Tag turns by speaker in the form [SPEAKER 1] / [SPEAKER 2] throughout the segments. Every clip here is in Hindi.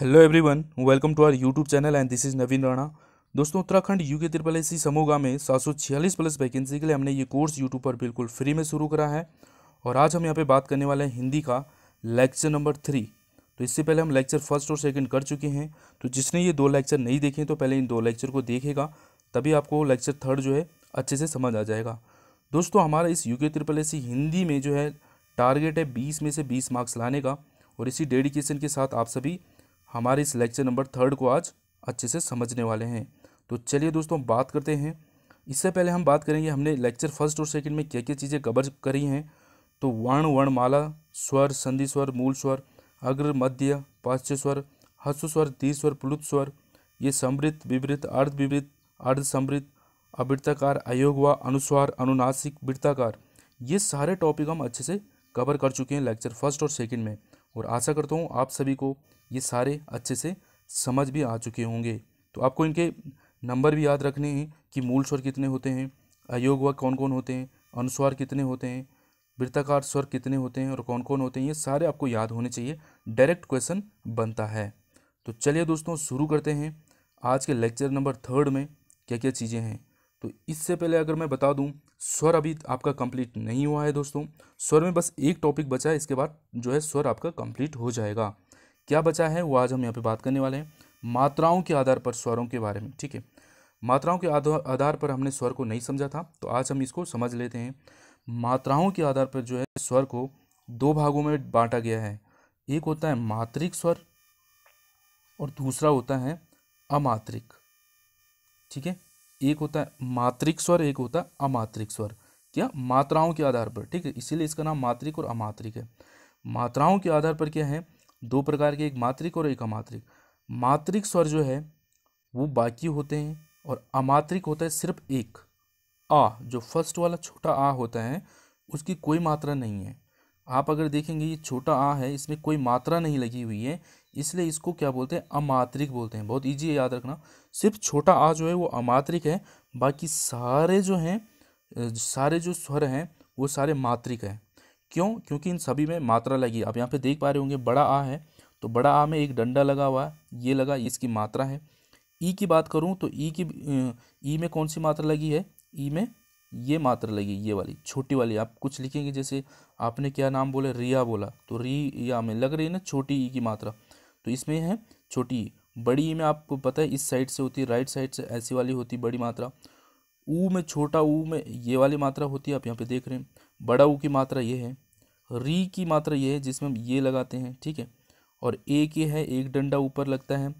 [SPEAKER 1] hello everyone welcome to our YouTube channel and this is Naveen Rana दोस्तों Uttarakhand U K triple S समोगा में सात सौ छियालीस प्लस वैकेंसी के लिए हमने ये कोर्स यूट्यूब पर बिल्कुल फ्री में शुरू करा है और आज हम यहाँ पे बात करने वाले हैं हिंदी का लेक्चर नंबर थ्री तो इससे पहले हम लेक्चर फर्स्ट और सेकेंड कर चुके हैं तो जिसने ये दो लेक्चर नहीं देखे तो पहले इन दो लेक्चर को देखेगा तभी आपको लेक्चर थर्ड जो है अच्छे से समझ आ जाएगा दोस्तों हमारा इस you K triple S Hindi में जो है टारगेट है बीस में से बीस मार्क्स लाने का और इसी डेडिकेशन के साथ आप सभी हमारे इस लेक्चर नंबर थर्ड को आज अच्छे से समझने वाले हैं तो चलिए दोस्तों बात करते हैं इससे पहले हम बात करेंगे हमने लेक्चर फर्स्ट और सेकंड में क्या क्या चीज़ें कवर करी हैं तो वर्ण वर्णमाला स्वर संधि स्वर मूल स्वर अग्र मध्य पाश्च्य स्वर हस्व स्वर दी स्वर प्लुत स्वर ये समृत विवृत अर्ध विवृत अर्ध समृत अवृत्ताकार अयोग व अनुस्वार अनुनासिक वृत्ताकार ये सारे टॉपिक हम अच्छे से कवर कर चुके हैं लेक्चर फर्स्ट और सेकंड में और आशा करता हूँ आप सभी को ये सारे अच्छे से समझ भी आ चुके होंगे तो आपको इनके नंबर भी याद रखने हैं कि मूल स्वर कितने होते हैं अयोग व कौन कौन होते हैं अनुस्वार कितने होते हैं वृत्ताकार स्वर कितने होते हैं और कौन कौन होते हैं ये सारे आपको याद होने चाहिए डायरेक्ट क्वेश्चन बनता है तो चलिए दोस्तों शुरू करते हैं आज के लेक्चर नंबर थर्ड में क्या क्या चीज़ें हैं तो इससे पहले अगर मैं बता दूं स्वर अभी आपका कंप्लीट नहीं हुआ है दोस्तों स्वर में बस एक टॉपिक बचा है इसके बाद जो है स्वर आपका कंप्लीट हो जाएगा क्या बचा है वो आज हम यहाँ पे बात करने वाले हैं मात्राओं के आधार पर स्वरों के बारे में ठीक है मात्राओं के आधार पर हमने स्वर को नहीं समझा था तो आज हम इसको समझ लेते हैं मात्राओं के आधार पर जो है स्वर को दो भागों में बांटा गया है एक होता है मात्रिक स्वर और दूसरा होता है अमात्रिक ठीक है एक होता है मात्रिक स्वर एक होता है अमात्रिक स्वर क्या मात्राओं के आधार पर ठीक है इसीलिए इसका नाम मात्रिक और अमात्रिक है मात्राओं के आधार पर क्या है दो प्रकार के एक मात्रिक और एक अमात्रिक मात्रिक स्वर जो है वो बाकी होते हैं और अमात्रिक होता है सिर्फ एक आ जो फर्स्ट वाला छोटा आ होता है उसकी कोई मात्रा नहीं है आप अगर देखेंगे ये छोटा आ है इसमें कोई मात्रा नहीं लगी हुई है इसलिए इसको क्या बोलते हैं अमात्रिक बोलते हैं बहुत ईजी है याद रखना सिर्फ छोटा आ जो है वो अमात्रिक है बाकी सारे जो हैं सारे जो स्वर हैं वो सारे मात्रिक हैं क्यों क्योंकि इन सभी में मात्रा लगी आप यहाँ पे देख पा रहे होंगे बड़ा आ है तो बड़ा आ में एक डंडा लगा हुआ है ये लगा इसकी मात्रा है ई की बात करूँ तो ई की ई में कौन सी मात्रा लगी है ई में ये मात्रा लगी ये वाली छोटी वाली आप कुछ लिखेंगे जैसे आपने क्या नाम बोले रिया बोला तो री या में लग रही है ना छोटी ई की मात्रा तो इसमें है छोटी ई बड़ी ई में आपको पता है इस साइड से होती है राइट साइड से ऐसी वाली होती बड़ी मात्रा ऊ में छोटा ऊ में ये वाली मात्रा होती है आप यहाँ पे देख रहे हैं बड़ा ऊ की मात्रा ये है री की मात्रा ये है जिसमें हम ये लगाते हैं ठीक है और ए के है एक डंडा ऊपर लगता है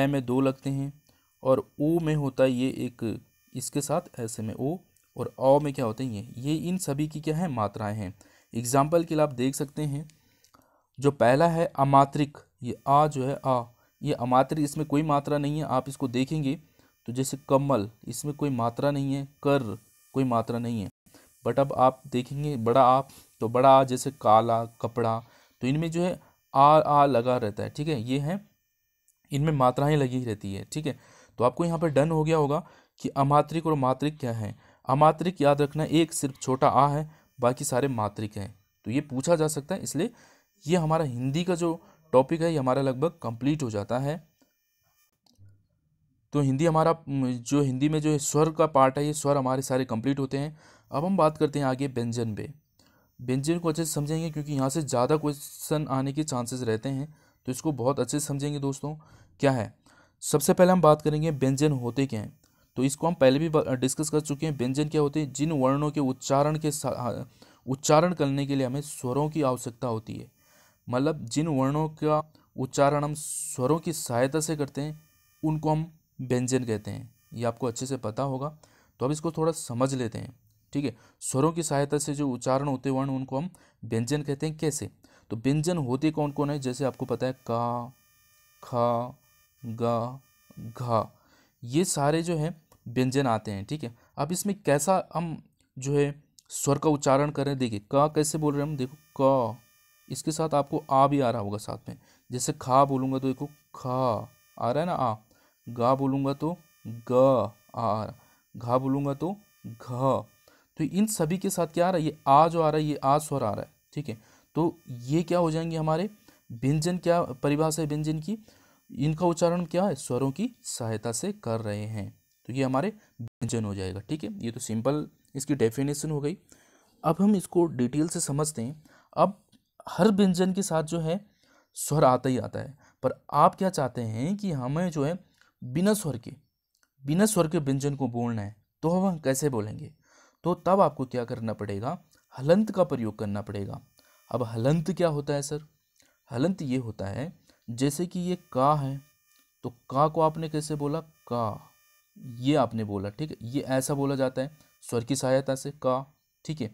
[SPEAKER 1] ए में दो लगते हैं और ओ में होता है ये एक इसके साथ ऐसे में ओ और औ में क्या होते हैं ये ये इन सभी की क्या है मात्राएं हैं एग्जाम्पल के लिए आप देख सकते हैं जो पहला है अमात्रिक ये आ जो है आ ये अमात्रिक इसमें कोई मात्रा नहीं है आप इसको देखेंगे तो जैसे कमल इसमें कोई मात्रा नहीं है कर कोई मात्रा नहीं है बट अब आप देखेंगे बड़ा आ तो बड़ा आ जैसे काला कपड़ा तो इनमें जो है आ आ लगा रहता है ठीक है ये है इनमें मात्राएं लगी रहती है ठीक है तो आपको यहाँ पर डन हो गया होगा कि अमात्रिक और मात्रिक क्या है अमात्रिक याद रखना एक सिर्फ छोटा आ है बाकी सारे मात्रिक हैं तो ये पूछा जा सकता है इसलिए ये हमारा हिंदी का जो टॉपिक है ये हमारा लगभग कंप्लीट हो जाता है तो हिंदी हमारा जो हिंदी में जो है स्वर का पार्ट है ये स्वर हमारे सारे कंप्लीट होते हैं अब हम बात करते हैं आगे व्यंजन पे व्यंजन को अच्छे से समझेंगे क्योंकि यहाँ से ज़्यादा क्वेश्चन आने के चांसेस रहते हैं तो इसको बहुत अच्छे से समझेंगे दोस्तों क्या है सबसे पहले हम बात करेंगे व्यंजन होते क्या हैं तो इसको हम पहले भी डिस्कस कर चुके हैं व्यंजन क्या होते हैं जिन वर्णों के उच्चारण के उच्चारण करने के लिए हमें स्वरों की आवश्यकता होती है मतलब जिन वर्णों का उच्चारण हम स्वरों की सहायता से करते हैं उनको हम व्यंजन कहते हैं ये आपको अच्छे से पता होगा तो अब इसको थोड़ा समझ लेते हैं ठीक है स्वरों की सहायता से जो उच्चारण होते वर्ण उनको हम व्यंजन कहते हैं कैसे तो व्यंजन होते कौन कौन है जैसे आपको पता है का खा गा घा ये सारे जो है व्यंजन आते हैं ठीक है अब इसमें कैसा हम जो है स्वर का उच्चारण करें देखिए का कैसे बोल रहे हैं हम देखो क इसके साथ आपको आ भी आ रहा होगा साथ में जैसे खा बोलूँगा तो देखो खा आ रहा है ना आ गा बोलूँगा तो ग आ आ रहा घा बोलूँगा तो घ तो इन सभी के साथ क्या आ रहा है ये आ जो आ रहा है ये आ स्वर आ रहा है ठीक है तो ये क्या हो जाएंगे हमारे व्यंजन क्या परिभाषा है व्यंजन की इनका उच्चारण क्या है स्वरों की सहायता से कर रहे हैं तो ये हमारे व्यंजन हो जाएगा ठीक है ये तो सिंपल इसकी डेफिनेशन हो गई अब हम इसको डिटेल से समझते हैं अब हर व्यंजन के साथ जो है स्वर आता ही आता है पर आप क्या चाहते हैं कि हमें जो है बिना स्वर के बिना स्वर के व्यंजन को बोलना है तो हम कैसे बोलेंगे तो तब आपको क्या करना पड़ेगा हलंत का प्रयोग करना पड़ेगा अब हलंत क्या होता है सर हलंत ये होता है जैसे कि ये का है तो का को आपने कैसे बोला का ये आपने बोला ठीक है ये ऐसा बोला जाता है स्वर की सहायता से का ठीक है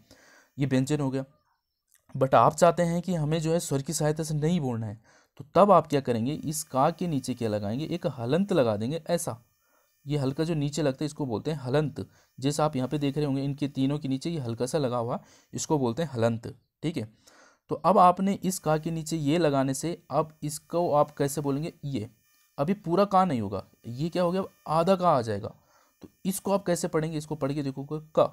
[SPEAKER 1] ये व्यंजन हो गया बट आप चाहते हैं कि हमें जो है स्वर की सहायता से नहीं बोलना है तो तब आप क्या करेंगे इस का के नीचे क्या लगाएंगे एक हलंत लगा देंगे ऐसा ये हल्का जो नीचे लगता है इसको बोलते हैं हलंत जैसे आप यहाँ पे देख रहे होंगे इनके तीनों के नीचे ये हल्का सा लगा हुआ इसको बोलते हैं हलंत ठीक है तो अब आपने इस का के नीचे ये लगाने से अब इसको आप कैसे बोलेंगे ये अभी पूरा का नहीं होगा ये क्या हो गया अब आधा का आ जाएगा तो इसको आप कैसे पढ़ेंगे इसको पढ़ के देखोगे क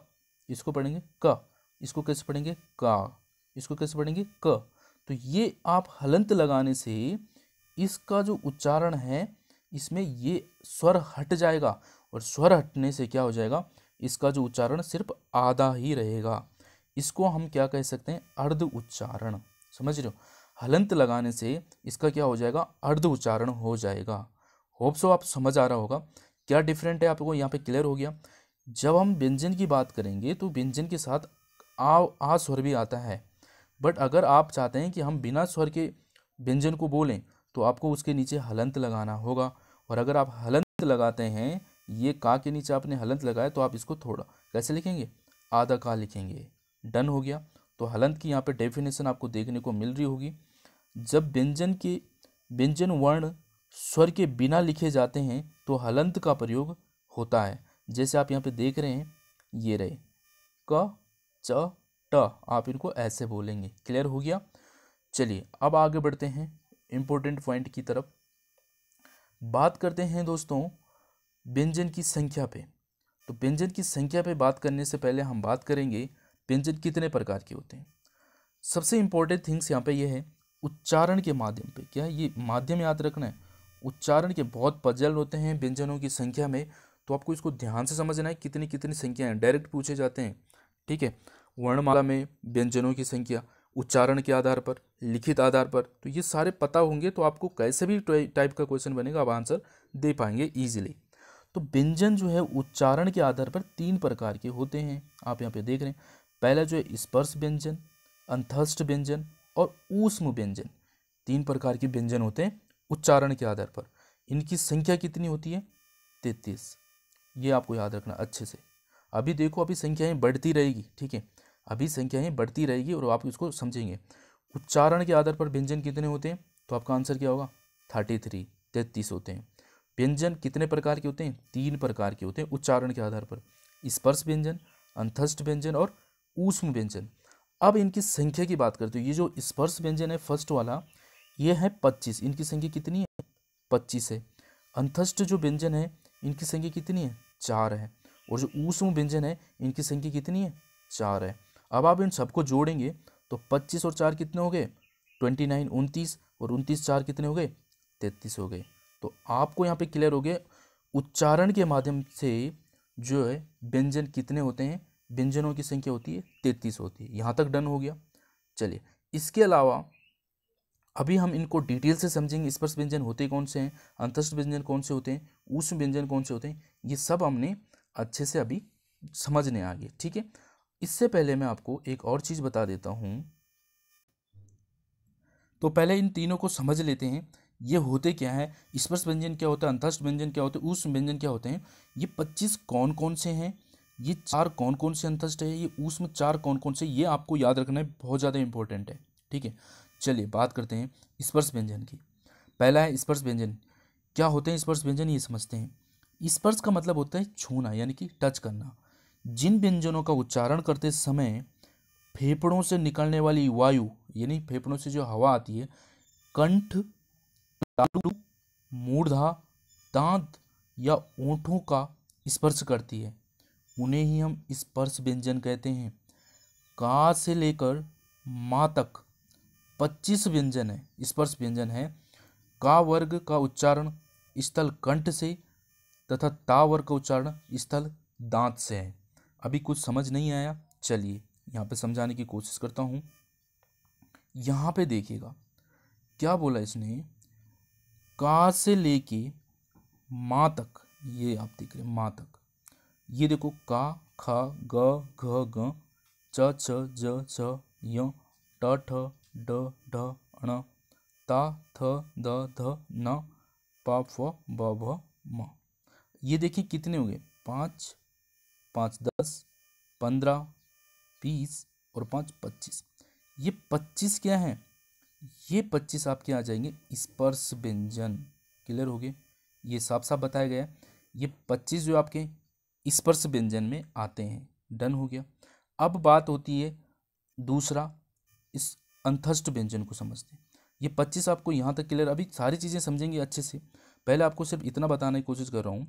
[SPEAKER 1] इसको पढ़ेंगे क इसको कैसे पढ़ेंगे का इसको कैसे पढ़ेंगे क तो ये आप हलंत लगाने से इसका जो उच्चारण है इसमें ये स्वर हट जाएगा और स्वर हटने से क्या हो जाएगा इसका जो उच्चारण सिर्फ आधा ही रहेगा इसको हम क्या कह सकते हैं अर्ध उच्चारण समझ रहे हो हलंत लगाने से इसका क्या हो जाएगा अर्ध उच्चारण हो जाएगा होप सो आप समझ आ रहा होगा क्या डिफरेंट है आपको यहाँ पे क्लियर हो गया जब हम व्यंजन की बात करेंगे तो व्यंजन के साथ आ आ स्वर भी आता है बट अगर आप चाहते हैं कि हम बिना स्वर के व्यंजन को बोलें तो आपको उसके नीचे हलंत लगाना होगा और अगर आप हलंत लगाते हैं ये का के नीचे आपने हलंत लगाया तो आप इसको थोड़ा कैसे लिखेंगे आधा का लिखेंगे डन हो गया तो हलंत की यहाँ पे डेफिनेशन आपको देखने को मिल रही होगी जब व्यंजन के व्यंजन वर्ण स्वर के बिना लिखे जाते हैं तो हलंत का प्रयोग होता है जैसे आप यहाँ पे देख रहे हैं ये रहे क च ट आप इनको ऐसे बोलेंगे क्लियर हो गया चलिए अब आगे बढ़ते हैं इम्पोर्टेंट पॉइंट की तरफ बात करते हैं दोस्तों व्यंजन की संख्या पे तो व्यंजन की संख्या पे बात करने से पहले हम बात करेंगे व्यंजन कितने प्रकार के होते हैं सबसे इम्पोर्टेंट थिंग्स यहाँ पे ये यह है उच्चारण के माध्यम पे क्या ये माध्यम याद रखना है उच्चारण के बहुत पजल होते हैं व्यंजनों की संख्या में तो आपको इसको ध्यान से समझना है कितनी कितनी संख्या हैं डायरेक्ट पूछे जाते हैं ठीक है वर्णमाला में व्यंजनों की संख्या उच्चारण के आधार पर लिखित आधार पर तो ये सारे पता होंगे तो आपको कैसे भी टाइप का क्वेश्चन बनेगा आप आंसर दे पाएंगे ईजिली तो व्यंजन जो है उच्चारण के आधार पर तीन प्रकार के होते हैं आप यहाँ पे देख रहे हैं पहला जो है स्पर्श व्यंजन अंतस्ट व्यंजन और ऊष्म व्यंजन तीन प्रकार के व्यंजन होते हैं उच्चारण के आधार पर इनकी संख्या कितनी होती है तैतीस ये आपको याद रखना अच्छे से अभी देखो अभी संख्याएं बढ़ती रहेगी ठीक है अभी संख्याएं बढ़ती रहेगी और आप इसको समझेंगे उच्चारण के आधार पर व्यंजन कितने होते हैं तो आपका आंसर क्या होगा थर्टी थ्री तैंतीस होते हैं व्यंजन कितने प्रकार के होते हैं तीन प्रकार के होते हैं उच्चारण के आधार पर स्पर्श व्यंजन अंथस्थ व्यंजन और ऊष्म व्यंजन अब इनकी संख्या की बात करते हो ये जो स्पर्श व्यंजन है फर्स्ट वाला ये है पच्चीस इनकी संख्या कितनी है पच्चीस है अंथस्थ जो व्यंजन है इनकी संख्या कितनी है चार है और जो ऊष्म व्यंजन है इनकी संख्या कितनी है चार है अब आप इन सबको जोड़ेंगे तो पच्चीस और चार कितने हो गए ट्वेंटी नाइन उनतीस और उनतीस चार कितने हो गए तैंतीस हो गए तो आपको यहाँ पे क्लियर हो गया उच्चारण के माध्यम से जो है व्यंजन कितने होते हैं व्यंजनों की संख्या होती है तैंतीस होती है यहाँ तक डन हो गया चलिए इसके अलावा अभी हम इनको डिटेल से समझेंगे स्पर्श व्यंजन होते कौन से हैं अंतस्थ व्यंजन कौन से होते हैं उष्ण व्यंजन कौन से होते हैं ये सब हमने अच्छे से अभी समझने आगे ठीक है इससे पहले मैं आपको एक और चीज़ बता देता हूँ तो पहले इन तीनों को समझ लेते हैं ये होते क्या है स्पर्श व्यंजन क्या होता है अंतस्थ व्यंजन क्या होते हैं ऊष्म व्यंजन क्या होते हैं ये पच्चीस कौन कौन से हैं ये चार कौन कौन से अंतस्थ है ये ऊष्म चार कौन कौन से ये आपको याद रखना है बहुत ज़्यादा इंपॉर्टेंट है ठीक है चलिए बात करते हैं स्पर्श व्यंजन की पहला है स्पर्श व्यंजन क्या होते हैं स्पर्श व्यंजन ये समझते हैं स्पर्श का मतलब होता है छूना यानी कि टच करना जिन व्यंजनों का उच्चारण करते समय फेफड़ों से निकलने वाली वायु यानी फेफड़ों से जो हवा आती है कंठ मूर्धा दांत या ओंठों का स्पर्श करती है उन्हें ही हम स्पर्श व्यंजन कहते हैं का से लेकर माँ तक पच्चीस व्यंजन है स्पर्श व्यंजन है का वर्ग का उच्चारण स्थल कंठ से तथा ता वर्ग का उच्चारण स्थल दांत से है अभी कुछ समझ नहीं आया चलिए यहाँ पे समझाने की कोशिश करता हूँ यहाँ पे देखिएगा क्या बोला इसने का से लेके माँ तक ये आप देख रहे हैं माँ तक ये देखो का ख ग घ ग च छ ज छ य ट ठ ड ढ ण ता थ द ध न प फ ब भ म ये देखिए कितने हो गए पाँच पाँच दस पंद्रह बीस और पाँच पच्चीस ये पच्चीस क्या हैं ये पच्चीस आपके आ जाएंगे स्पर्श व्यंजन क्लियर हो गए ये साफ साफ बताया गया ये पच्चीस जो आपके स्पर्श व्यंजन में आते हैं डन हो गया अब बात होती है दूसरा इस अंथष्ट व्यंजन को समझते हैं ये पच्चीस आपको यहाँ तक क्लियर अभी सारी चीज़ें समझेंगे अच्छे से पहले आपको सिर्फ इतना बताने की कोशिश कर रहा हूँ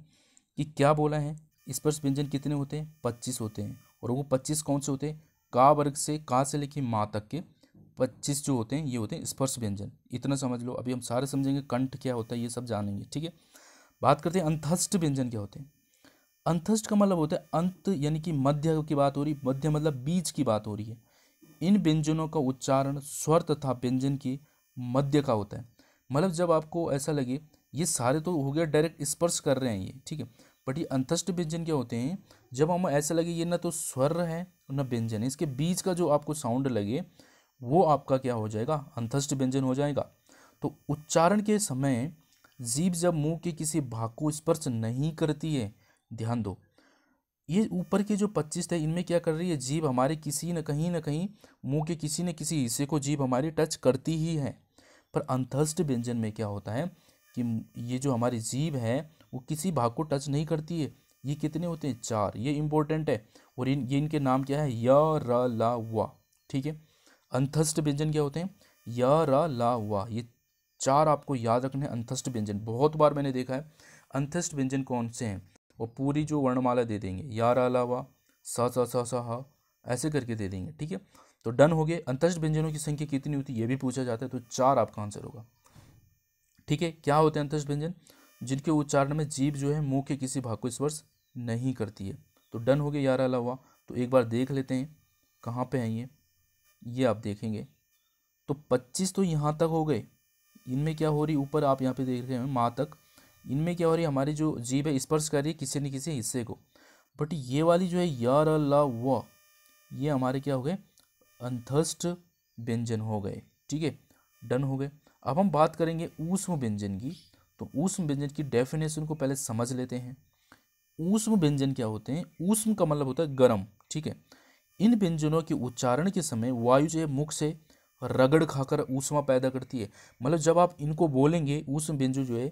[SPEAKER 1] कि क्या बोला है स्पर्श व्यंजन कितने होते हैं पच्चीस होते हैं और वो पच्चीस कौन से होते हैं का वर्ग से का से लेके माँ तक के पच्चीस जो होते हैं ये होते हैं स्पर्श व्यंजन इतना समझ लो अभी हम सारे समझेंगे कंठ क्या होता है ये सब जानेंगे ठीक है बात करते हैं अंतस्ट व्यंजन क्या होते हैं अंतस्ट का मतलब होता है अंत यानी कि मध्य की बात हो रही मध्य मतलब बीज की बात हो रही है इन व्यंजनों का उच्चारण स्वर तथा व्यंजन की मध्य का होता है मतलब जब आपको ऐसा लगे ये सारे तो हो गया डायरेक्ट स्पर्श कर रहे हैं ये ठीक है बट ये अंतस्ट व्यंजन क्या होते हैं जब हम ऐसा लगे ये ना तो स्वर है ना व्यंजन है इसके बीच का जो आपको साउंड लगे वो आपका क्या हो जाएगा अंतस्ट व्यंजन हो जाएगा तो उच्चारण के समय जीभ जब मुंह के किसी भाग को स्पर्श नहीं करती है ध्यान दो ये ऊपर के जो पच्चीस थे इनमें क्या कर रही है जीभ हमारे किसी न कहीं ना कहीं मुंह के किसी न किसी हिस्से को जीभ हमारी टच करती ही है पर अंतस्ट व्यंजन में क्या होता है कि ये जो हमारी जीभ है वो किसी भाग को टच नहीं करती है ये कितने होते हैं चार ये इंपॉर्टेंट है और इन ये इनके नाम क्या है य र ला वा ठीक है अंथस्ट व्यंजन क्या होते हैं य र ला वा ये चार आपको याद रखने हैं अंथस्थ व्यंजन बहुत बार मैंने देखा है अंथस्ट व्यंजन कौन से हैं और पूरी जो वर्णमाला दे देंगे या रा ला वा स स स सा ऐसे करके दे देंगे ठीक है तो डन हो गए अंतस्ट व्यंजनों की संख्या कितनी होती है ये भी पूछा जाता है तो चार आपका आंसर होगा ठीक है क्या होते हैं अंतस्ट व्यंजन जिनके उच्चारण में जीभ जो है मुंह के किसी भाग को स्पर्श नहीं करती है तो डन हो गया यारा अलावा तो एक बार देख लेते हैं कहाँ पे हैं ये ये आप देखेंगे तो पच्चीस तो यहाँ तक हो गए इनमें क्या हो रही ऊपर आप यहाँ पे देख रहे हैं माँ तक इनमें क्या हो रही है हमारी जो जीभ है स्पर्श कर रही है किसी न किसी हिस्से को बट ये वाली जो है यार अल्लाह ये हमारे क्या हो गए अंथस्ट व्यंजन हो गए ठीक है डन हो गए अब हम बात करेंगे ऊष्म व्यंजन की तो ऊष्म व्यंजन की डेफिनेशन को पहले समझ लेते हैं ऊष्म व्यंजन क्या होते हैं ऊष्म का मतलब होता है गर्म ठीक है इन व्यंजनों के उच्चारण के समय वायु जो है मुख से रगड़ खाकर ऊष्मा पैदा करती है मतलब जब आप इनको बोलेंगे ऊष्म व्यंजन जो है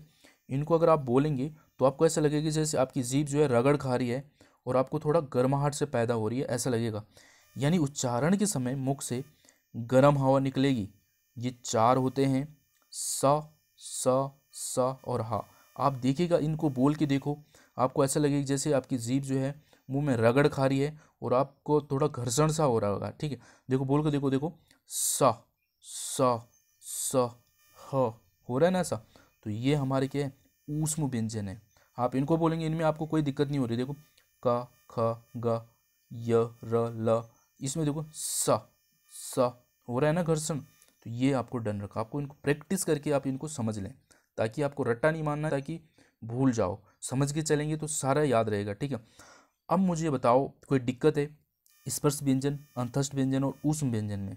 [SPEAKER 1] इनको अगर आप बोलेंगे तो आपको ऐसा लगेगा जैसे आपकी जीभ जो है रगड़ खा रही है और आपको थोड़ा गर्माहट से पैदा हो रही है ऐसा लगेगा यानी उच्चारण के समय मुख से गर्म हवा निकलेगी ये चार होते हैं स स स और हा आप देखिएगा इनको बोल के देखो आपको ऐसा लगेगा जैसे आपकी जीभ जो है मुंह में रगड़ खा रही है और आपको थोड़ा घर्षण सा हो रहा होगा ठीक है देखो बोल के देखो देखो स स स ह हो रहा है ना ऐसा तो ये हमारे क्या है ऊष्म व्यंजन है आप इनको बोलेंगे इनमें आपको कोई दिक्कत नहीं हो रही देखो क ख ग य र ल इसमें देखो स स हो रहा है ना घर्षण तो ये आपको डन रखा आपको इनको प्रैक्टिस करके आप इनको समझ लें ताकि आपको रट्टा नहीं मानना ताकि भूल जाओ समझ के चलेंगे तो सारा याद रहेगा ठीक है अब मुझे बताओ कोई दिक्कत है स्पर्श व्यंजन अंतस्थ व्यंजन और ऊष्म व्यंजन में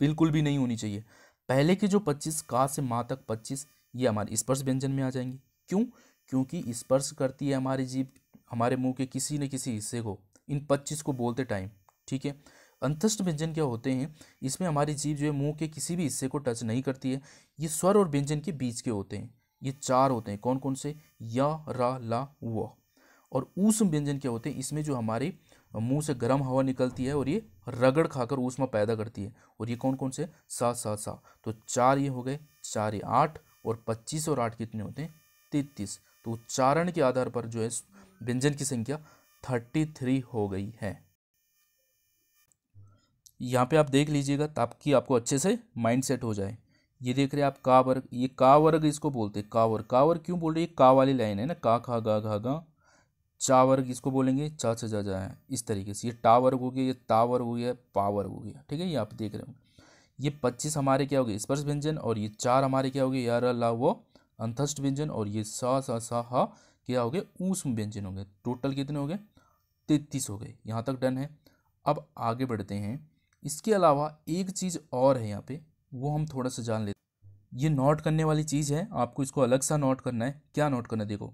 [SPEAKER 1] बिल्कुल भी नहीं होनी चाहिए पहले के जो पच्चीस का से माँ तक पच्चीस ये हमारे स्पर्श व्यंजन में आ जाएंगे क्यों क्योंकि स्पर्श करती है हमारी जीभ हमारे मुंह के किसी न किसी हिस्से को इन पच्चीस को बोलते टाइम ठीक है अंतस्थ व्यंजन क्या होते हैं इसमें हमारी जीभ जो है मुंह के किसी भी हिस्से को टच नहीं करती है ये स्वर और व्यंजन के बीच के होते हैं ये चार होते हैं कौन कौन से या रा ला व और ऊष्म व्यंजन क्या होते हैं इसमें जो हमारे मुंह से गर्म हवा निकलती है और ये रगड़ खाकर ऊष्मा पैदा करती है और ये कौन कौन से सा सा सा तो चार ये हो गए चार ये आठ और पच्चीस और आठ कितने होते हैं तैतीस तो उच्चारण के आधार पर जो है व्यंजन की संख्या थर्टी थ्री हो गई है यहाँ पे आप देख लीजिएगा ताकि आपको अच्छे से माइंड सेट हो जाए ये देख रहे हैं आप का वर्ग ये का वर्ग इसको बोलते हैं का वर्ग का वर्ग क्यों बोल रहे हैं का वाली लाइन है ना का खा गा घा गा चा वर्ग इसको बोलेंगे चा चा जा जाए इस तरीके से ये टा वर्ग हो गया ये ता वर्ग हो गया पा वर्ग हो गया ठीक है ये आप देख रहे हो ये पच्चीस हमारे क्या हो गए स्पर्श व्यंजन और ये चार हमारे क्या हो गए यार ला वो अंथस्ट व्यंजन और ये सा सा सा हा क्या हो गए ऊष्म व्यंजन हो गए टोटल कितने हो गए तैतीस हो गए यहाँ तक डन है अब आगे बढ़ते हैं इसके अलावा एक चीज़ और है यहाँ पे वो हम थोड़ा सा जान लेते ये नोट करने वाली चीज़ है आपको इसको अलग सा नोट करना है क्या नोट करना है देखो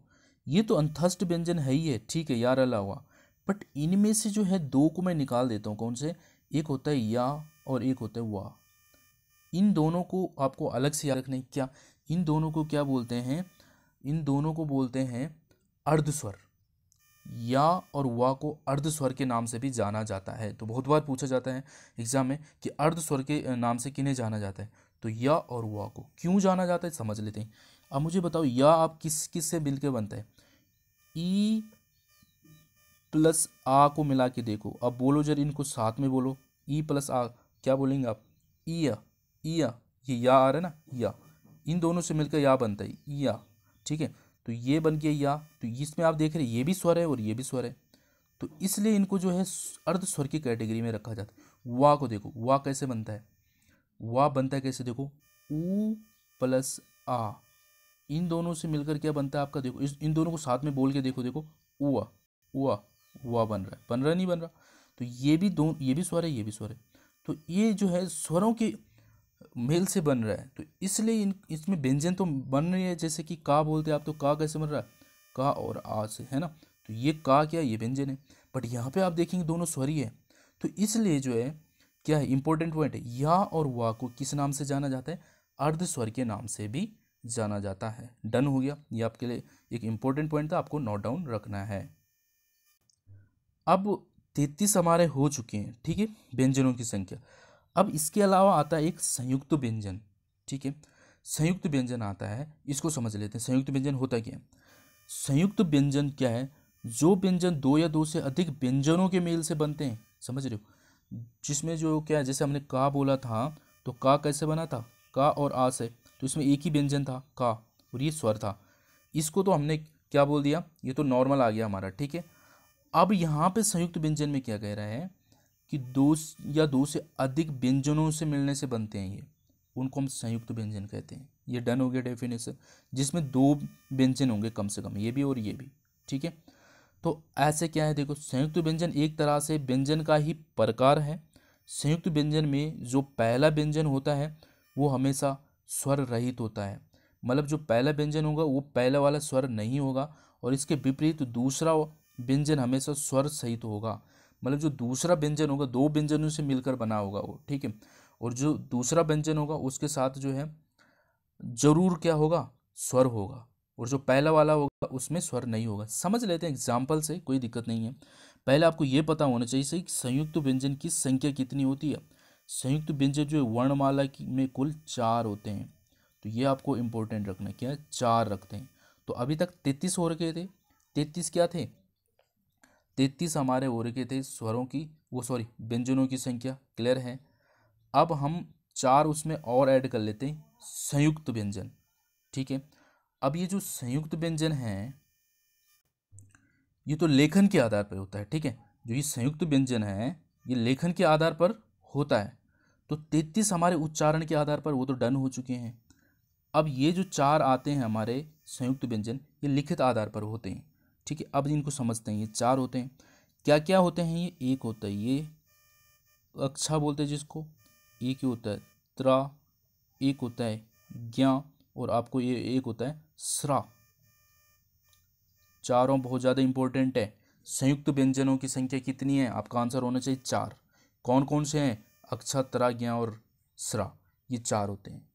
[SPEAKER 1] ये तो अंथस्ट व्यंजन है ही है ठीक है यार अला हुआ बट इनमें से जो है दो को मैं निकाल देता हूँ कौन से एक होता है या और एक होता है वाह इन दोनों को आपको अलग से याद रखना है क्या इन दोनों को क्या बोलते हैं इन दोनों को बोलते हैं अर्धस्वर या और वा को अर्ध स्वर के नाम से भी जाना जाता है तो बहुत बार पूछा जाता है एग्जाम में कि अर्ध स्वर के नाम से किन्हें जाना जाता है तो या और वा को क्यों जाना जाता है समझ लेते हैं अब मुझे बताओ या आप किस किस से मिल के बनता है ई प्लस आ को मिला के देखो अब बोलो जर इनको साथ में बोलो ई प्लस आ क्या बोलेंगे आप ईया ईया ये या आ रहा है ना या इन दोनों से मिलकर या बनता है या ठीक है तो ये बन गया या तो इसमें आप देख रहे हैं ये भी स्वर है और ये भी स्वर है तो इसलिए इनको जो है अर्ध स्वर की कैटेगरी में रखा जाता है वा को देखो वा कैसे बनता है वा बनता है कैसे देखो ऊ प्लस आ इन दोनों से मिलकर क्या बनता है आपका देखो इस इन दोनों को साथ में बोल के देखो देखो उआ उआ उआ बन रहा है बन रहा नहीं बन रहा तो ये भी दो ये भी स्वर है ये भी स्वर है तो ये जो है स्वरों के मेल से बन रहा है तो इसलिए इन इसमें व्यंजन तो बन रही है जैसे कि का बोलते हैं आप तो का कैसे बन रहा है का और आ से है ना तो ये का क्या ये व्यंजन है बट यहाँ पे आप देखेंगे दोनों स्वरी है तो इसलिए जो है क्या है इंपॉर्टेंट पॉइंट है या और वा को किस नाम से जाना जाता है अर्ध स्वर के नाम से भी जाना जाता है डन हो गया ये आपके लिए एक इम्पोर्टेंट पॉइंट था आपको नोट डाउन रखना है अब तैतीस हमारे हो चुके हैं ठीक है व्यंजनों की संख्या अब इसके अलावा आता है एक संयुक्त व्यंजन ठीक है संयुक्त व्यंजन आता है इसको समझ लेते हैं संयुक्त व्यंजन होता क्या है संयुक्त व्यंजन क्या है जो व्यंजन दो या दो से अधिक व्यंजनों के मेल से बनते हैं समझ रहे हो जिसमें जो क्या है जैसे हमने का बोला था तो का कैसे बना था का और आ से तो इसमें एक ही व्यंजन था का और ये स्वर था इसको तो हमने क्या बोल दिया ये तो नॉर्मल आ गया हमारा ठीक है अब यहाँ पे संयुक्त व्यंजन में क्या कह रहा है कि दो या दो से अधिक व्यंजनों से मिलने से बनते हैं ये उनको हम संयुक्त व्यंजन कहते हैं ये डन हो गया डेफिनेशन जिसमें दो व्यंजन होंगे कम से कम ये भी और ये भी ठीक है तो ऐसे क्या है देखो संयुक्त व्यंजन एक तरह से व्यंजन का ही प्रकार है संयुक्त व्यंजन में जो पहला व्यंजन होता है वो हमेशा स्वर रहित होता है मतलब जो पहला व्यंजन होगा वो पहला वाला स्वर नहीं होगा और इसके विपरीत दूसरा व्यंजन हमेशा स्वर सहित होगा मतलब जो दूसरा व्यंजन होगा दो व्यंजनों से मिलकर बना होगा वो ठीक है और जो दूसरा व्यंजन होगा उसके साथ जो है ज़रूर क्या होगा स्वर होगा और जो पहला वाला होगा उसमें स्वर नहीं होगा समझ लेते हैं एग्जाम्पल से कोई दिक्कत नहीं है पहले आपको ये पता होना चाहिए कि संयुक्त व्यंजन की संख्या कितनी होती है संयुक्त व्यंजन जो है वर्णमाला की में कुल चार होते हैं तो ये आपको इम्पोर्टेंट रखना क्या है चार रखते हैं तो अभी तक तैतीस हो रखे थे तैतीस क्या थे तैतीस हमारे हो रखे थे स्वरों की वो सॉरी व्यंजनों की संख्या क्लियर है अब हम चार उसमें और ऐड कर लेते हैं संयुक्त व्यंजन ठीक है अब ये जो संयुक्त व्यंजन हैं ये तो लेखन के आधार पर होता है ठीक है जो ये संयुक्त व्यंजन है ये लेखन के आधार पर होता है तो तैतीस हमारे उच्चारण के आधार पर वो तो डन हो चुके हैं अब ये जो चार आते हैं हमारे संयुक्त व्यंजन ये लिखित आधार पर होते हैं ठीक है अब इनको समझते हैं ये चार होते हैं क्या क्या होते हैं ये एक होता है ये अक्षा बोलते हैं जिसको एक ही होता है त्रा एक होता है ज्ञा और आपको ये एक होता है स्रा चारों बहुत ज़्यादा इंपॉर्टेंट है संयुक्त व्यंजनों की संख्या कितनी है आपका आंसर होना चाहिए चार कौन कौन से हैं अक्षा त्रा ज्ञा और स्रा ये चार होते हैं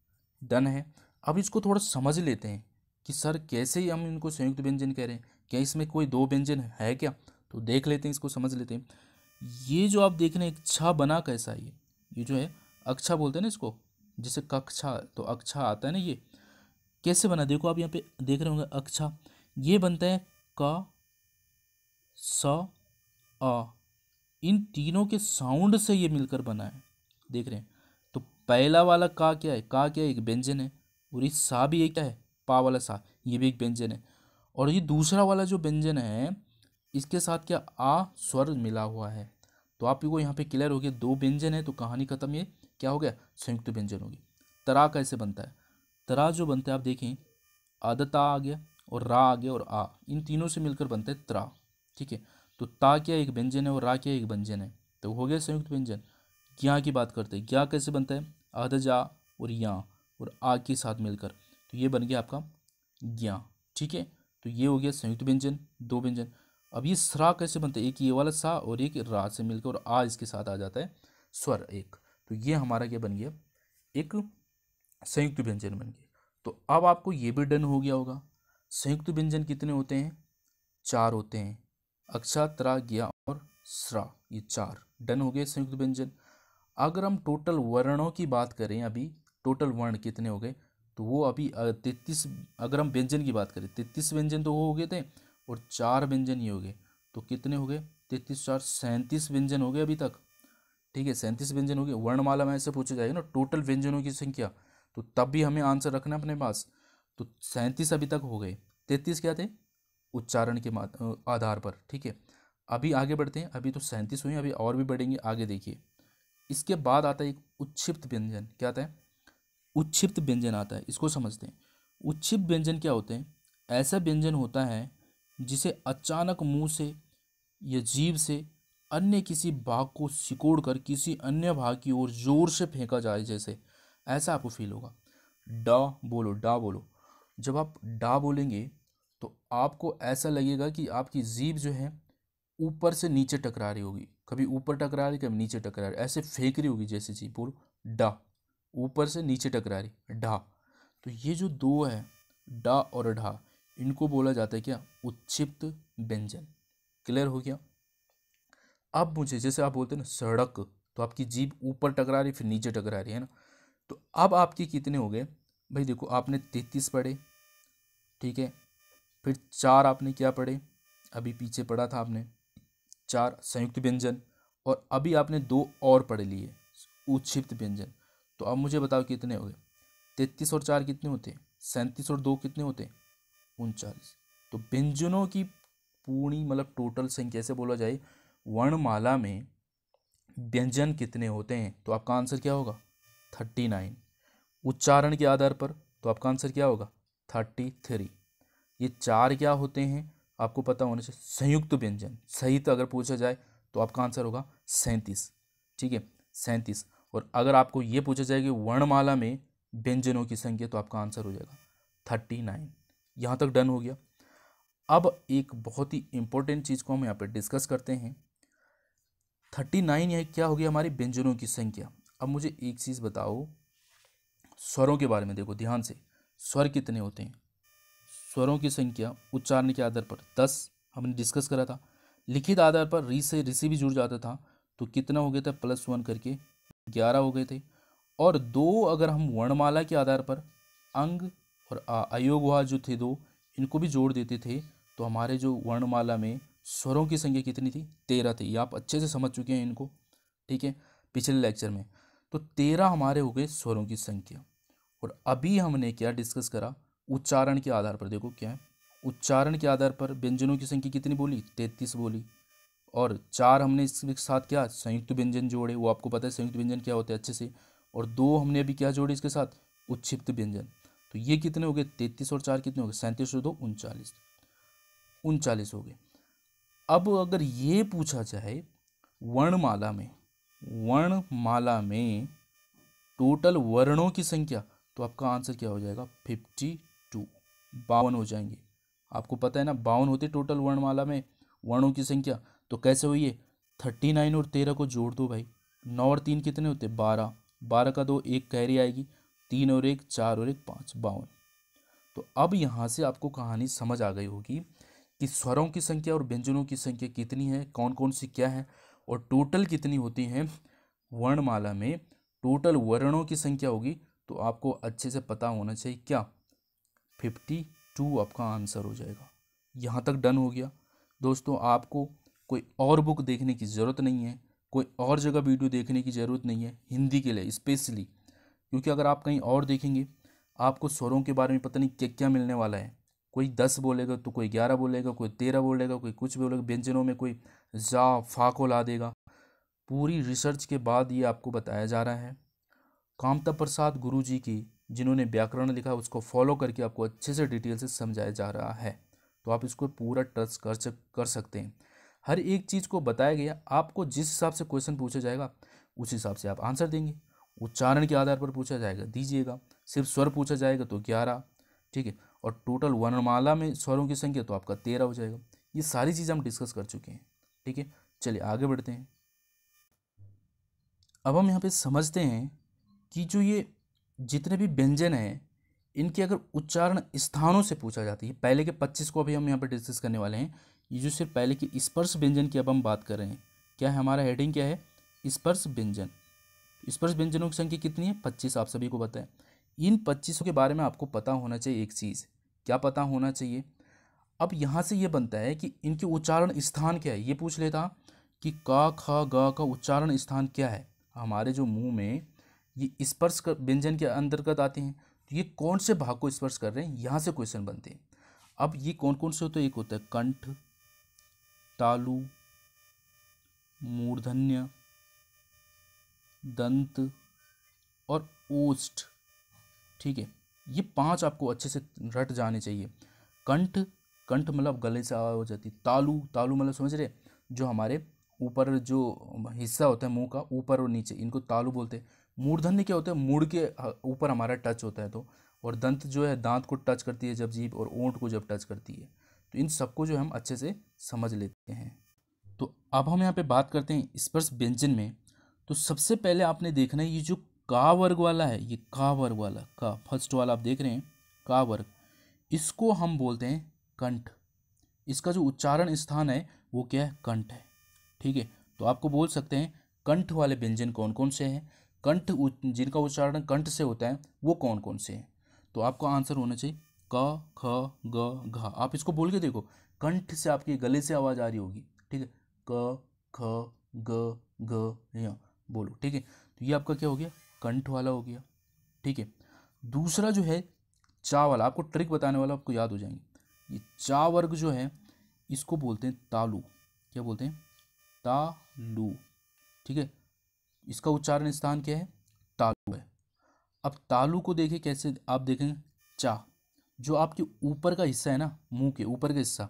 [SPEAKER 1] डन है अब इसको थोड़ा समझ लेते हैं कि सर कैसे ही हम इनको संयुक्त व्यंजन कह रहे हैं क्या इसमें कोई दो व्यंजन है क्या तो देख लेते हैं इसको समझ लेते हैं ये जो आप देख रहे हैं अच्छा बना कैसा ये ये जो है अक्षा बोलते हैं ना इसको जैसे कक्षा तो अक्षा आता है ना ये कैसे बना देखो आप यहाँ पे देख रहे होंगे अक्षा ये बनता है क स आ इन तीनों के साउंड से ये मिलकर बना है देख रहे हैं तो पहला वाला का क्या है का क्या है एक व्यंजन है और इस सा भी एक क्या है पा वाला सा ये भी एक व्यंजन है और ये दूसरा वाला जो व्यंजन है इसके साथ क्या आ स्वर मिला हुआ है तो आप को यहाँ पे क्लियर हो गया दो व्यंजन है तो कहानी खत्म ये क्या हो गया संयुक्त व्यंजन हो गया तरा कैसे बनता है तरा जो बनता है आप देखें आदता आ गया और रा आ गया और आ इन तीनों से मिलकर बनता है त्रा ठीक है तो ता क्या एक व्यंजन है और रा क्या एक व्यंजन है तो हो गया संयुक्त व्यंजन ज्ञा की बात करते हैं ज्ञा कैसे बनता है जा और या और आ के साथ मिलकर तो ये बन गया आपका ज्ञा ठीक है तो ये हो गया संयुक्त व्यंजन दो व्यंजन अब ये सरा कैसे बनता है एक ये वाला सा और एक रा से मिलकर और आ इसके साथ आ जाता है स्वर एक तो ये हमारा क्या बन गया एक संयुक्त व्यंजन बन गया तो अब आपको ये भी डन हो गया होगा संयुक्त व्यंजन कितने होते हैं चार होते हैं अक्षा त्रा गया और स्रा ये चार डन हो गए संयुक्त व्यंजन अगर हम टोटल वर्णों की बात करें अभी टोटल वर्ण कितने हो गए तो वो अभी तैतीस अगर हम व्यंजन की बात करें तैतीस व्यंजन तो वो हो गए थे और चार व्यंजन ये हो गए तो कितने हो गए तैतीस चार सैंतीस व्यंजन हो गए अभी तक ठीक है सैंतीस व्यंजन हो गए वर्णमाला में ऐसे पूछा जाएगा ना टोटल व्यंजनों की संख्या तो तब भी हमें आंसर रखना अपने पास तो सैंतीस अभी तक हो गए तैतीस क्या थे उच्चारण के आधार पर ठीक है अभी आगे बढ़ते हैं अभी तो सैंतीस हुए अभी और भी बढ़ेंगे आगे देखिए इसके बाद आता है एक उच्छिप्त व्यंजन क्या आता है उच्छिप्त व्यंजन आता है इसको समझते हैं उच्छिप्त व्यंजन क्या होते हैं ऐसा व्यंजन होता है जिसे अचानक मुंह से या जीव से अन्य किसी भाग को सिकोड़ कर किसी अन्य भाग की ओर जोर से फेंका जाए जैसे ऐसा आपको फील होगा डा बोलो डा बोलो जब आप डा बोलेंगे तो आपको ऐसा लगेगा कि आपकी जीभ जो है ऊपर से नीचे टकरा रही होगी कभी ऊपर टकरा रही कभी नीचे टकरा रही ऐसे फेंक रही होगी जैसे जीभ बोलो डा ऊपर से नीचे टकरा रही ढा तो ये जो दो है डा और ढा इनको बोला जाता है क्या उच्छिप्त व्यंजन क्लियर हो गया अब मुझे जैसे आप बोलते हैं ना सड़क तो आपकी जीभ ऊपर टकरा रही फिर नीचे टकरा रही है ना तो अब आपके कितने हो गए भाई देखो आपने तैतीस पढ़े ठीक है फिर चार आपने क्या पढ़े अभी पीछे पढ़ा था आपने चार संयुक्त व्यंजन और अभी आपने दो और पढ़ लिए उच्छिप्त व्यंजन तो अब मुझे बताओ कितने हो गए तैतीस और चार कितने होते हैं सैंतीस और दो कितने होते हैं उनचालीस तो व्यंजनों की पूरी मतलब टोटल संख्या से बोला जाए वर्णमाला में व्यंजन कितने होते हैं तो आपका आंसर क्या होगा थर्टी नाइन उच्चारण के आधार पर तो आपका आंसर क्या होगा थर्टी थ्री ये चार क्या होते हैं आपको पता होना चाहिए संयुक्त व्यंजन सहित अगर पूछा जाए तो आपका आंसर होगा सैंतीस ठीक है सैंतीस और अगर आपको ये पूछा जाए कि वर्णमाला में व्यंजनों की संख्या तो आपका आंसर हो जाएगा थर्टी नाइन यहाँ तक डन हो गया अब एक बहुत ही इम्पोर्टेंट चीज़ को हम यहाँ पर डिस्कस करते हैं थर्टी नाइन यह क्या हो गया हमारी व्यंजनों की संख्या अब मुझे एक चीज़ बताओ स्वरों के बारे में देखो ध्यान से स्वर कितने होते हैं स्वरों की संख्या उच्चारण के आधार पर दस हमने डिस्कस करा था लिखित आधार पर री से ऋषि भी जुड़ जाता था तो कितना हो गया था प्लस वन करके ग्यारह हो गए थे और दो अगर हम वर्णमाला के आधार पर अंग और अयोगवा जो थे दो इनको भी जोड़ देते थे तो हमारे जो वर्णमाला में स्वरों की संख्या कितनी थी तेरह थी ये आप अच्छे से समझ चुके हैं इनको ठीक है पिछले लेक्चर में तो तेरह हमारे हो गए स्वरों की संख्या और अभी हमने क्या डिस्कस करा उच्चारण के आधार पर देखो क्या है उच्चारण के आधार पर व्यंजनों की संख्या कितनी बोली तैतीस बोली और चार हमने इसके साथ क्या संयुक्त व्यंजन जोड़े वो आपको पता है संयुक्त व्यंजन क्या होते हैं अच्छे से और दो हमने अभी क्या जोड़े इसके साथ उच्छिप्त व्यंजन तो ये कितने हो गए तैतीस और चार कितने हो गए सैंतीस और दो उनचालीस उनचालीस हो गए अब अगर ये पूछा जाए वर्णमाला में वर्णमाला में टोटल वर्णों की संख्या तो आपका आंसर क्या हो जाएगा फिफ्टी टू बावन हो जाएंगे आपको पता है ना बावन होते टोटल वर्णमाला में वर्णों की संख्या तो कैसे हुई है थर्टी नाइन और तेरह को जोड़ दो भाई नौ और तीन कितने होते बारह बारह का दो एक कैरी आएगी तीन और एक चार और एक पाँच बावन तो अब यहाँ से आपको कहानी समझ आ गई होगी कि स्वरों की संख्या और व्यंजनों की संख्या कितनी है कौन कौन सी क्या है और टोटल कितनी होती हैं वर्णमाला में टोटल वर्णों की संख्या होगी तो आपको अच्छे से पता होना चाहिए क्या फिफ्टी टू आपका आंसर हो जाएगा यहाँ तक डन हो गया दोस्तों आपको कोई और बुक देखने की ज़रूरत नहीं है कोई और जगह वीडियो देखने की ज़रूरत नहीं है हिंदी के लिए स्पेशली क्योंकि अगर आप कहीं और देखेंगे आपको स्वरों के बारे में पता नहीं क्या क्या मिलने वाला है कोई दस बोलेगा तो कोई ग्यारह बोलेगा कोई तेरह बोलेगा कोई कुछ बोलेगा व्यंजनों में कोई जा फा को ला देगा पूरी रिसर्च के बाद ये आपको बताया जा रहा है कामता प्रसाद गुरु जी की जिन्होंने व्याकरण लिखा उसको फॉलो करके आपको अच्छे से डिटेल से समझाया जा रहा है तो आप इसको पूरा टच कर कर सकते हैं हर एक चीज़ को बताया गया आपको जिस हिसाब से क्वेश्चन पूछा जाएगा उस हिसाब से आप आंसर देंगे उच्चारण के आधार पर पूछा जाएगा दीजिएगा सिर्फ स्वर पूछा जाएगा तो ग्यारह ठीक है और टोटल वर्णमाला में स्वरों की संख्या तो आपका तेरह हो जाएगा ये सारी चीज़ हम डिस्कस कर चुके हैं ठीक है चलिए आगे बढ़ते हैं अब हम यहाँ पे समझते हैं कि जो ये जितने भी व्यंजन हैं इनके अगर उच्चारण स्थानों से पूछा जाती है पहले के पच्चीस को अभी हम यहाँ पर डिस्कस करने वाले हैं ये जो सिर्फ पहले की स्पर्श व्यंजन की अब हम बात कर रहे हैं क्या है हमारा हेडिंग क्या है स्पर्श व्यंजन स्पर्श व्यंजनों की संख्या कितनी है पच्चीस आप सभी को बताएं इन पच्चीसों के बारे में आपको पता होना चाहिए एक चीज़ क्या पता होना चाहिए अब यहाँ से ये बनता है कि इनके उच्चारण स्थान क्या है ये पूछ लेता कि का खा गा का उच्चारण स्थान क्या है हमारे जो मुंह में ये स्पर्श व्यंजन के अंतर्गत आते हैं तो ये कौन से भाग को स्पर्श कर रहे हैं यहाँ से क्वेश्चन बनते हैं अब ये कौन कौन से होते तो एक होता है कंठ तालु मूर्धन्य दंत और ओष्ट ठीक है ये पांच आपको अच्छे से रट जाने चाहिए कंठ कंठ मतलब गले से आवाज़ हो जाती है तालु तालु मतलब समझ रहे जो हमारे ऊपर जो हिस्सा होता है मुंह का ऊपर और नीचे इनको तालु बोलते हैं मूर्धन्य क्या होता है मूड़ के ऊपर हमारा टच होता है तो और दंत जो है दांत को टच करती है जब जीभ और ओंट को जब टच करती है तो इन सबको जो हम अच्छे से समझ लेते हैं तो अब हम यहाँ पे बात करते हैं स्पर्श व्यंजन में तो सबसे पहले आपने देखना है ये जो का वर्ग वाला है ये का वर्ग वाला का फर्स्ट वाला आप देख रहे हैं का वर्ग इसको हम बोलते हैं कंठ इसका जो उच्चारण स्थान है वो क्या है कंठ है ठीक है तो आपको बोल सकते हैं कंठ वाले व्यंजन कौन कौन से हैं कंठ जिनका उच्चारण कंठ से होता है वो कौन कौन से हैं तो आपका आंसर होना चाहिए क ख ग घ आप इसको बोल के देखो कंठ से आपके गले से आवाज़ आ रही होगी ठीक है क ख ग ग यहाँ बोलो ठीक है तो ये आपका क्या हो गया कंठ वाला हो गया ठीक है दूसरा जो है चा वाला आपको ट्रिक बताने वाला आपको याद हो जाएंगे ये चा वर्ग जो है इसको बोलते हैं तालू क्या बोलते हैं तालू ठीक है इसका उच्चारण स्थान क्या है तालू है अब तालू को देखें कैसे आप देखेंगे चा जो आपके ऊपर का हिस्सा है ना मुंह के ऊपर का हिस्सा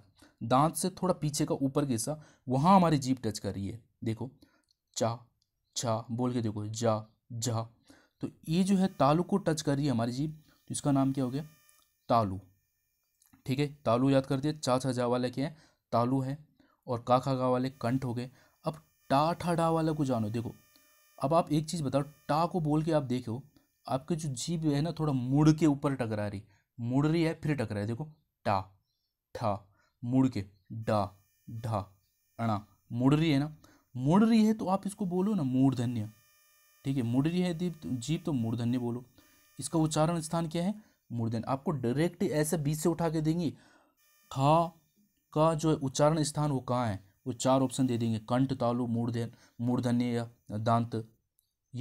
[SPEAKER 1] दांत से थोड़ा पीछे का ऊपर का हिस्सा वहाँ हमारी जीप टच कर रही है देखो चा छा बोल के देखो जा जा तो ये जो है तालू को टच कर रही है हमारी जीप तो इसका नाम क्या हो गया तालू ठीक है तालू याद कर दिया चा छा जा वाला क्या है तालू है और का खा गा वाले कंठ हो गए अब टा ठा डा वाला को जानो देखो अब आप एक चीज़ बताओ टा को बोल के आप देखो आपके जो जीभ है ना थोड़ा मुड़ के ऊपर टकरा रही मुड़ रही है फिर टकरा है देखो टा ठा मुड़ के डा ढा अणा मुड़ रही है ना मुड़ रही है तो आप इसको बोलो ना मूर्धन्य ठीक है मुड़ रही है दीप तो, जीप तो मूर्धन्य बोलो इसका उच्चारण स्थान क्या है मूर्धन्य आपको डायरेक्ट ऐसे बीच से उठा के देंगे खा का जो उच्चारण स्थान वो कहाँ है वो चार ऑप्शन दे देंगे कंठ तालु मूर्धन मूर्धन्य या दांत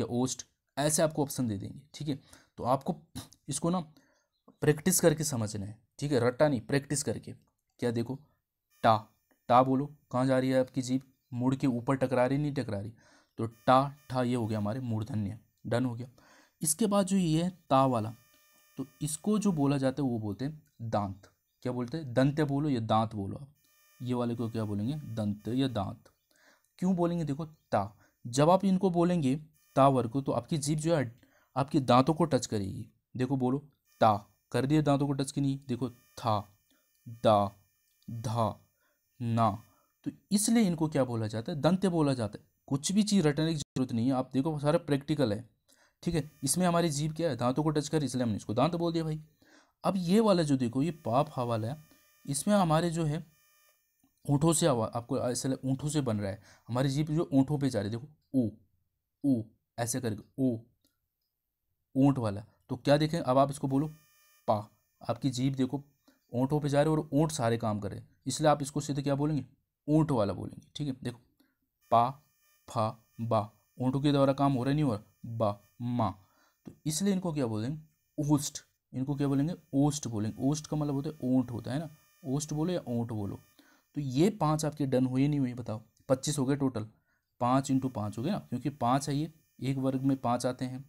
[SPEAKER 1] या ओष्ट ऐसे आपको ऑप्शन दे देंगे ठीक है तो आपको इसको ना प्रैक्टिस करके समझना है ठीक है रट्टा नहीं प्रैक्टिस करके क्या देखो टा टा बोलो कहाँ जा रही है आपकी जीभ मूड के ऊपर टकरा रही नहीं टकरा रही तो टा ठा ये हो गया हमारे मूर्धन्य डन हो गया इसके बाद जो ये है ता वाला तो इसको जो बोला जाता है वो बोलते हैं दांत क्या बोलते हैं दंत बोलो या दांत बोलो आप ये वाले को क्या बोलेंगे दंत या दांत क्यों बोलेंगे देखो ता जब आप इनको बोलेंगे तावर को तो आपकी जीभ जो है आपके दांतों को टच करेगी देखो बोलो ता कर दिया दांतों को टच की नहीं देखो था दा धा ना तो इसलिए इनको क्या बोला जाता है दंत्य बोला जाता है कुछ भी चीज़ रटने की जरूरत नहीं है आप देखो सारा प्रैक्टिकल है ठीक है इसमें हमारी जीभ क्या है दांतों को टच कर इसलिए हमने इसको दांत बोल दिया भाई अब ये वाला जो देखो ये पाप हवाला है इसमें हमारे जो है ऊँटों से आवा आपको ऐसे ऊँटों से बन रहा है हमारी जीप जो ऊँटों पे जा रही है देखो ओ ओ ऐसे करके ओ ऊँट वाला तो क्या देखें अब आप इसको बोलो पा आपकी जीप देखो ऊँटों पे जा रहे और ऊँट सारे काम कर रहे इसलिए आप इसको सीधे क्या बोलेंगे ऊँट वाला बोलेंगे ठीक है देखो पा फा बा ऊँटों के द्वारा काम हो रहा नहीं हो रहा बा माँ तो इसलिए इनको क्या बोलेंगे ओस्ट इनको क्या बोलेंगे ओस्ट बोलेंगे ओस्ट का मतलब होता है ऊँट होता है ना ओस्ट बोलो या ऊँट बोलो तो ये पाँच आपके डन हुए नहीं हुए बताओ पच्चीस हो गए टोटल पाँच इंटू पाँच हो गए ना क्योंकि पाँच है ये एक वर्ग में पाँच आते हैं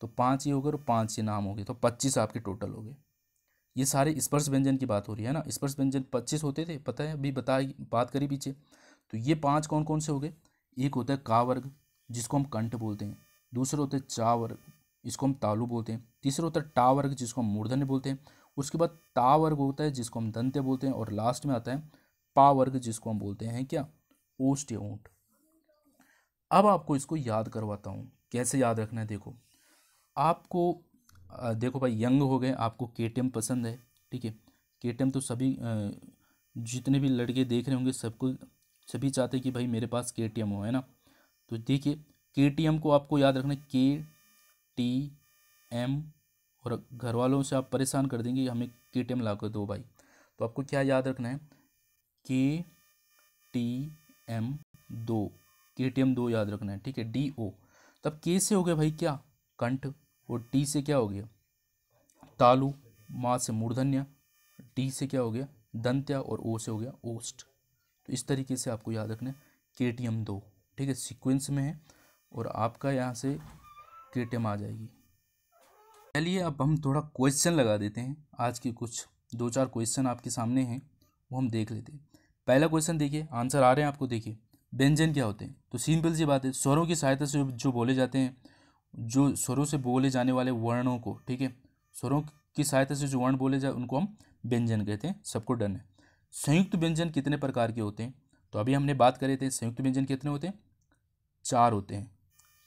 [SPEAKER 1] तो पाँच ये हो गए और पाँच ये नाम हो गए तो पच्चीस आपके टोटल हो गए ये सारे स्पर्श व्यंजन की बात हो रही है ना स्पर्श व्यंजन पच्चीस होते थे पता है अभी बताई बात करी पीछे तो ये पाँच कौन कौन से हो गए एक होता है का वर्ग जिसको हम कंठ बोलते हैं दूसरा होता है चा वर्ग इसको हम तालु बोलते हैं तीसरा होता है टा वर्ग जिसको हम मूर्धन्य बोलते हैं उसके बाद ता वर्ग होता है जिसको हम दंत्य बोलते हैं और लास्ट में आता है पा वर्ग जिसको हम बोलते हैं क्या ओष्ट ऊंट ऊँट अब आपको इसको याद करवाता हूँ कैसे याद रखना है देखो आपको देखो भाई यंग हो गए आपको के पसंद है ठीक है के तो सभी जितने भी लड़के देख रहे होंगे सबको सभी चाहते हैं कि भाई मेरे पास के हो है ना तो देखिए के को आपको याद रखना के टी एम और घर वालों से आप परेशान कर देंगे हमें के टी एम ला कर दो भाई तो आपको क्या याद रखना है के टी एम दो के टी एम दो याद रखना है ठीक है डी ओ तब के से हो गया भाई क्या कंठ और टी से क्या हो गया तालु माँ से मूर्धन्य टी से क्या हो गया दंत्या और ओ से हो गया ओस्ट तो इस तरीके से आपको याद रखना है के टी एम दो ठीक है सीक्वेंस में है और आपका यहाँ से के टी एम आ जाएगी चलिए अब हम थोड़ा क्वेश्चन लगा देते हैं आज के कुछ दो चार क्वेश्चन आपके सामने हैं वो हम देख लेते हैं पहला क्वेश्चन देखिए आंसर आ रहे हैं आपको देखिए व्यंजन क्या होते हैं तो सिंपल सी बात है स्वरों की सहायता से जो बोले जाते हैं जो स्वरों से बोले जाने वाले वर्णों को ठीक है स्वरों की सहायता से जो वर्ण बोले जाए उनको हम व्यंजन कहते हैं सबको डन है संयुक्त व्यंजन कितने प्रकार के होते हैं तो अभी हमने बात करे थे संयुक्त व्यंजन कितने होते हैं चार होते हैं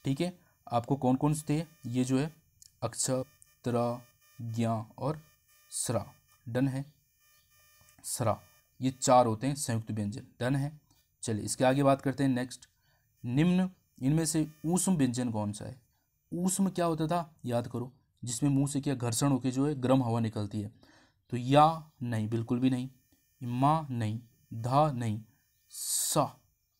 [SPEAKER 1] ठीक है आपको कौन कौन से थे ये जो है अक्षर त्र ज्ञा और स्रा डन है स्रा ये चार होते हैं संयुक्त व्यंजन डन है चलिए इसके आगे बात करते हैं नेक्स्ट निम्न इनमें से ऊष्म व्यंजन कौन सा है ऊस में क्या होता था याद करो जिसमें मुंह से क्या घर्षण होकर जो है गर्म हवा निकलती है तो या नहीं बिल्कुल भी नहीं माँ नहीं धा नहीं सा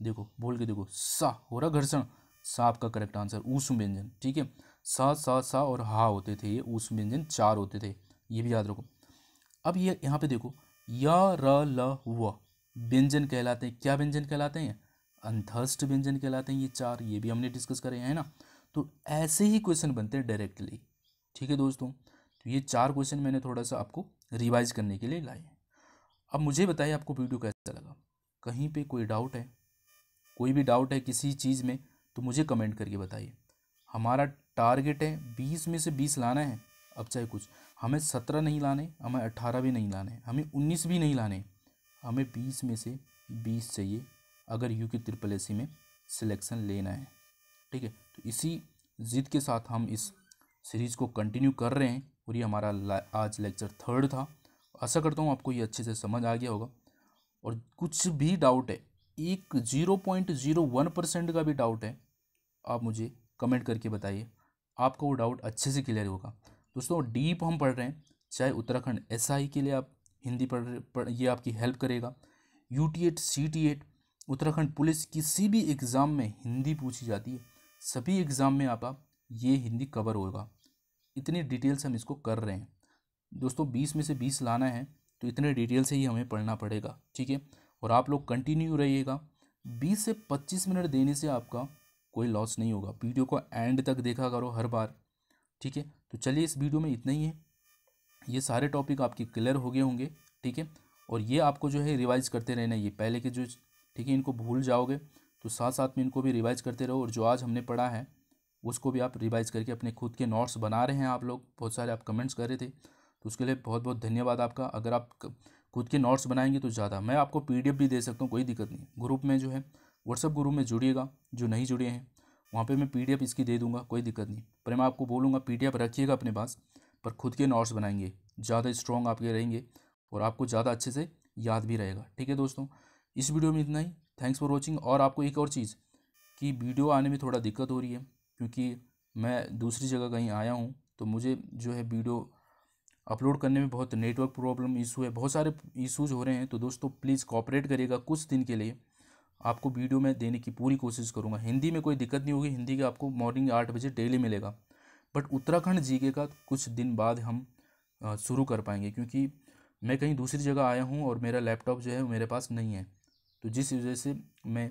[SPEAKER 1] देखो बोल के देखो सा हो रहा घर्षण सा आपका करेक्ट आंसर ऊष्म व्यंजन ठीक है सा सा सा और हा होते थे ये ऊष्म व्यंजन चार होते थे ये भी याद रखो अब ये यहाँ पे देखो या र ल व व्यंजन कहलाते हैं क्या व्यंजन कहलाते हैं अंधस्ट व्यंजन कहलाते हैं ये चार ये भी हमने डिस्कस करे हैं ना तो ऐसे ही क्वेश्चन बनते हैं डायरेक्टली ठीक है दोस्तों तो ये चार क्वेश्चन मैंने थोड़ा सा आपको रिवाइज करने के लिए लाए हैं अब मुझे बताइए आपको वीडियो कैसा लगा कहीं पे कोई डाउट है कोई भी डाउट है किसी चीज़ में तो मुझे कमेंट करके बताइए हमारा टारगेट है बीस में से बीस लाना है अब चाहे कुछ हमें सत्रह नहीं लाने हमें अट्ठारह भी नहीं लाने हमें उन्नीस भी नहीं लाने हमें बीस में से बीस चाहिए अगर यू की ट्रिपल एस में सिलेक्शन लेना है ठीक है तो इसी ज़िद के साथ हम इस सीरीज़ को कंटिन्यू कर रहे हैं और ये हमारा आज लेक्चर थर्ड था आशा करता हूँ आपको ये अच्छे से समझ आ गया होगा और कुछ भी डाउट है एक zero point zero one percent का भी डाउट है आप मुझे कमेंट करके बताइए आपका वो डाउट अच्छे से क्लियर होगा दोस्तों डीप हम पढ़ रहे हैं चाहे उत्तराखंड एस के लिए आप हिंदी पढ़ पढ़ ये आपकी हेल्प करेगा U T et C T et Uttarakhand police किसी भी एग्ज़ाम में हिंदी पूछी जाती है सभी एग्ज़ाम में आपका ये हिंदी कवर होगा इतनी डिटेल्स हम इसको कर रहे हैं दोस्तों बीस में से बीस लाना है तो इतने डिटेल से ही हमें पढ़ना पड़ेगा ठीक है और आप लोग कंटिन्यू रहिएगा बीस से पच्चीस मिनट देने से आपका कोई लॉस नहीं होगा वीडियो को एंड तक देखा करो हर बार ठीक है तो चलिए इस वीडियो में इतना ही है ये सारे टॉपिक आपके क्लियर हो गए होंगे ठीक है और ये आपको जो है रिवाइज करते रहना ये पहले के जो ठीक है इनको भूल जाओगे तो साथ साथ में इनको भी रिवाइज करते रहो और जो आज हमने पढ़ा है उसको भी आप रिवाइज करके अपने खुद के नोट्स बना रहे हैं आप लोग बहुत सारे आप कमेंट्स कर रहे थे तो उसके लिए बहुत बहुत धन्यवाद आपका अगर आप खुद के नोट्स बनाएंगे तो ज़्यादा मैं आपको पी भी दे सकता हूँ कोई दिक्कत नहीं ग्रुप में जो है व्हाट्सअप ग्रुप में जुड़िएगा जो नहीं जुड़े हैं वहाँ पर मैं पी इसकी दे दूँगा कोई दिक्कत नहीं पर मैं आपको बोलूँगा पी रखिएगा अपने पास पर खुद के नोट्स बनाएंगे ज़्यादा स्ट्रॉन्ग आपके रहेंगे और आपको ज़्यादा अच्छे से याद भी रहेगा ठीक है दोस्तों इस वीडियो में इतना ही थैंक्स फॉर वॉचिंग और आपको एक और चीज़ कि वीडियो आने में थोड़ा दिक्कत हो रही है क्योंकि मैं दूसरी जगह कहीं आया हूँ तो मुझे जो है वीडियो अपलोड करने में बहुत नेटवर्क प्रॉब्लम इशू है बहुत सारे इशूज़ हो रहे हैं तो दोस्तों प्लीज़ कॉपरेट करिएगा कुछ दिन के लिए आपको वीडियो में देने की पूरी कोशिश करूँगा हिंदी में कोई दिक्कत नहीं होगी हिंदी का आपको मॉर्निंग आठ बजे डेली मिलेगा बट उत्तराखंड जीके का कुछ दिन बाद हम शुरू कर पाएंगे क्योंकि मैं कहीं दूसरी जगह आया हूँ और मेरा लैपटॉप जो है मेरे पास नहीं है तो जिस वजह से मैं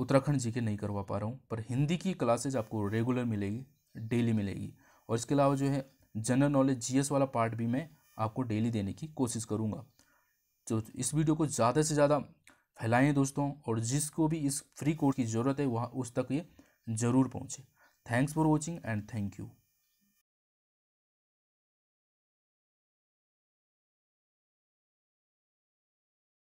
[SPEAKER 1] उत्तराखंड जी के नहीं करवा पा रहा हूँ पर हिंदी की क्लासेज आपको रेगुलर मिलेगी डेली मिलेगी और इसके अलावा जो है जनरल नॉलेज जीएस वाला पार्ट भी मैं आपको डेली देने की कोशिश करूँगा तो इस वीडियो को ज़्यादा से ज़्यादा फैलाएं दोस्तों और जिसको भी इस फ्री कोर्स की ज़रूरत है वहाँ उस तक ये ज़रूर पहुँचे thanks for watching and thank you